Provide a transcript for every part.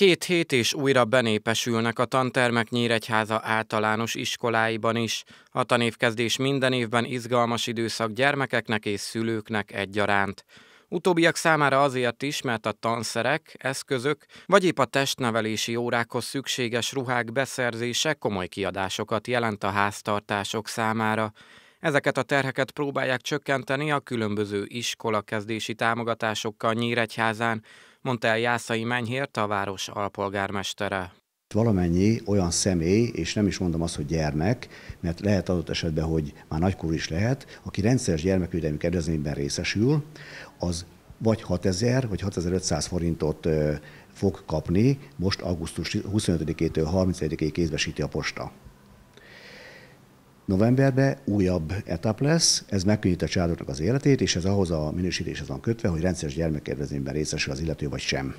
Két hét és újra benépesülnek a tantermek Nyíregyháza általános iskoláiban is. A tanévkezdés minden évben izgalmas időszak gyermekeknek és szülőknek egyaránt. Utóbbiak számára azért is, mert a tanszerek, eszközök, vagy épp a testnevelési órákhoz szükséges ruhák beszerzése komoly kiadásokat jelent a háztartások számára. Ezeket a terheket próbálják csökkenteni a különböző iskola kezdési támogatásokkal Nyíregyházán, mondta el Jászai Mennyhért a város alpolgármestere. Valamennyi olyan személy, és nem is mondom azt, hogy gyermek, mert lehet adott esetben, hogy már nagykorú is lehet, aki rendszeres gyermekvédelmi kedvezményben részesül, az vagy 6000 vagy 6500 forintot fog kapni most augusztus 25-től 31-ig kézbesíti a posta. Novemberben újabb etap lesz, ez megkönnyíti a családoknak az életét, és ez ahhoz a minősítéshez van kötve, hogy rendszeres gyermekkedvezményben részesül az illető vagy sem.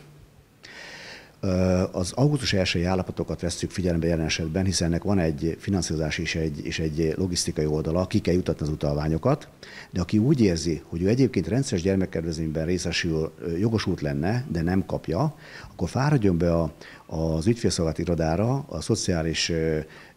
Az augusztus elsői állapotokat vesszük figyelembe jelen esetben, hiszen ennek van egy finanszírozás és egy, és egy logisztikai oldala, ki kell jutatni az utalványokat, de aki úgy érzi, hogy ő egyébként rendszeres gyermekkedvezményben részesül, jogosult lenne, de nem kapja, akkor fáradjon be a, az ügyfélszolgált irodára, a szociális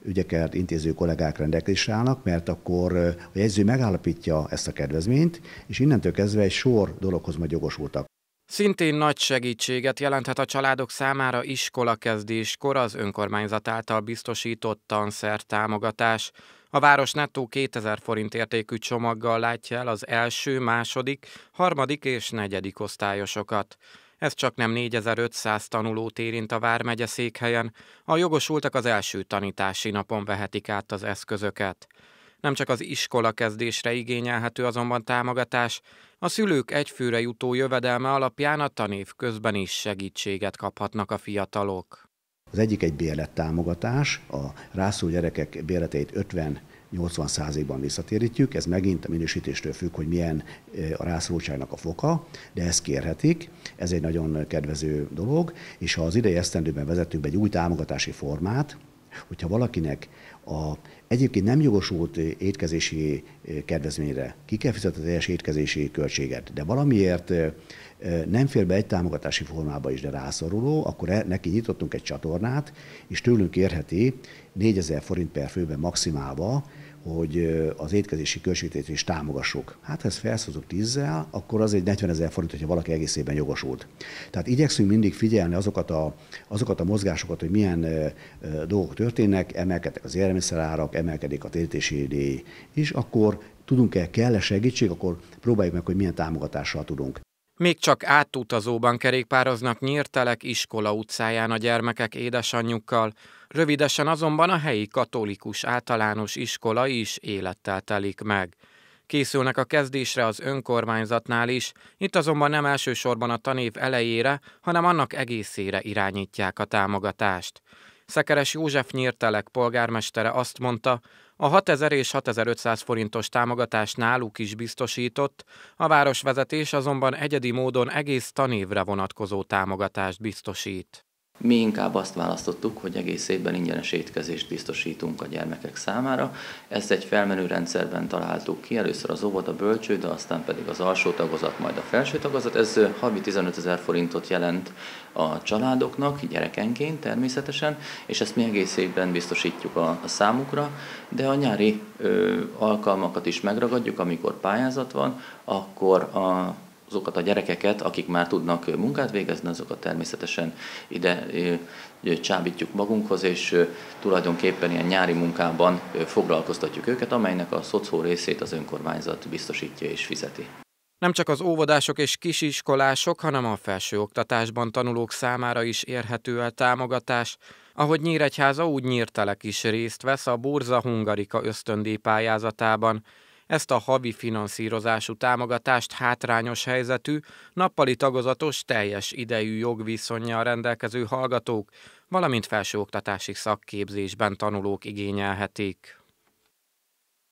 ügyekert intéző kollégák rendelkezésre állnak, mert akkor a jegyző megállapítja ezt a kedvezményt, és innentől kezdve egy sor dologhoz majd jogosultak. Szintén nagy segítséget jelenthet a családok számára iskolakezdéskor az önkormányzat által biztosított tanszer támogatás. A város nettó 2000 forint értékű csomaggal látja el az első, második, harmadik és negyedik osztályosokat. Ez csak nem 4500 tanulót érint a Vármegye székhelyen, a jogosultak az első tanítási napon vehetik át az eszközöket. Nem csak az iskola kezdésre igényelhető azonban támogatás, a szülők egyfőre jutó jövedelme alapján a tanév közben is segítséget kaphatnak a fiatalok. Az egyik egy bérlettámogatás, a rászó gyerekek bérleteit 50 80 százékban visszatérítjük, ez megint a minősítéstől függ, hogy milyen eh, a rászorultságnak a foka, de ezt kérhetik, ez egy nagyon kedvező dolog, és ha az idei esztendőben vezetünk be egy új támogatási formát, Hogyha valakinek a egyébként nem jogosult étkezési kedvezményre ki kell fizetni a teljes étkezési költséget, de valamiért nem fér be egy támogatási formába is, de rászoruló, akkor e, neki nyitottunk egy csatornát, és tőlünk érheti 4000 forint per főben maximálva, hogy az étkezési költségvetést is támogassuk. Hát ha ezt felszózunk tízzel, akkor az egy 40 ezer forint, hogyha valaki egészében jogosult. Tehát igyekszünk mindig figyelni azokat a, azokat a mozgásokat, hogy milyen ö, ö, dolgok történnek, emelkedtek az élelmiszerárak, emelkedik a térítési díj, és akkor tudunk-e, kell-e segítség, akkor próbáljuk meg, hogy milyen támogatással tudunk. Még csak átutazóban kerékpároznak Nyírtelek iskola utcáján a gyermekek édesanyjukkal, rövidesen azonban a helyi katolikus általános iskola is élettel telik meg. Készülnek a kezdésre az önkormányzatnál is, itt azonban nem elsősorban a tanév elejére, hanem annak egészére irányítják a támogatást. Szekeres József Nyírtelek polgármestere azt mondta, a 6000 és 6500 forintos támogatást náluk is biztosított, a városvezetés azonban egyedi módon egész tanévre vonatkozó támogatást biztosít. Mi inkább azt választottuk, hogy egész évben ingyenes étkezést biztosítunk a gyermekek számára. Ezt egy felmenő rendszerben találtuk ki, először az a bölcső, de aztán pedig az alsó tagozat, majd a felső tagozat. Ez havi 15 ezer forintot jelent a családoknak, gyerekenként természetesen, és ezt mi egész évben biztosítjuk a, a számukra, de a nyári ö, alkalmakat is megragadjuk, amikor pályázat van, akkor a azokat a gyerekeket, akik már tudnak munkát végezni, azokat természetesen ide csábítjuk magunkhoz, és tulajdonképpen ilyen nyári munkában foglalkoztatjuk őket, amelynek a szocó részét az önkormányzat biztosítja és fizeti. Nem csak az óvodások és kisiskolások, hanem a felsőoktatásban tanulók számára is érhető el támogatás, ahogy Nyíregyháza úgy Nyírtelek is részt vesz a Borza Hungarika ösztöndíj pályázatában, ezt a havi finanszírozású támogatást hátrányos helyzetű, nappali tagozatos teljes idejű jogviszonyjal rendelkező hallgatók, valamint felsőoktatási szakképzésben tanulók igényelhetik.